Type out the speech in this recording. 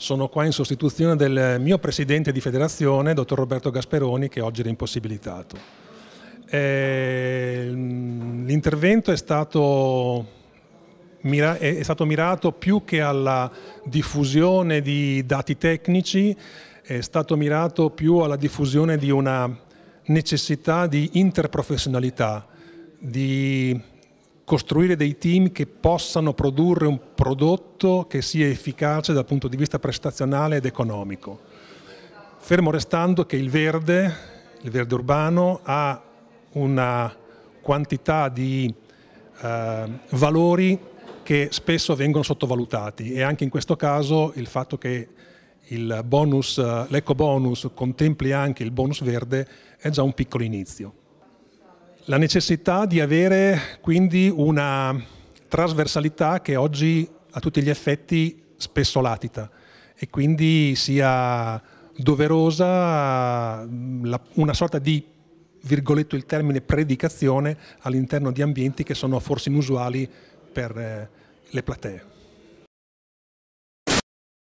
sono qua in sostituzione del mio presidente di federazione, dottor Roberto Gasperoni, che oggi era impossibilitato. Ehm, l'intervento è stato è stato mirato più che alla diffusione di dati tecnici, è stato mirato più alla diffusione di una necessità di interprofessionalità, di costruire dei team che possano produrre un prodotto che sia efficace dal punto di vista prestazionale ed economico. Fermo restando che il verde, il verde urbano, ha una quantità di eh, valori che spesso vengono sottovalutati e anche in questo caso il fatto che eh, l'eco bonus contempli anche il bonus verde è già un piccolo inizio. La necessità di avere quindi una trasversalità che oggi a tutti gli effetti spesso latita e quindi sia doverosa una sorta di virgoletto il termine predicazione all'interno di ambienti che sono forse inusuali per eh, le platee.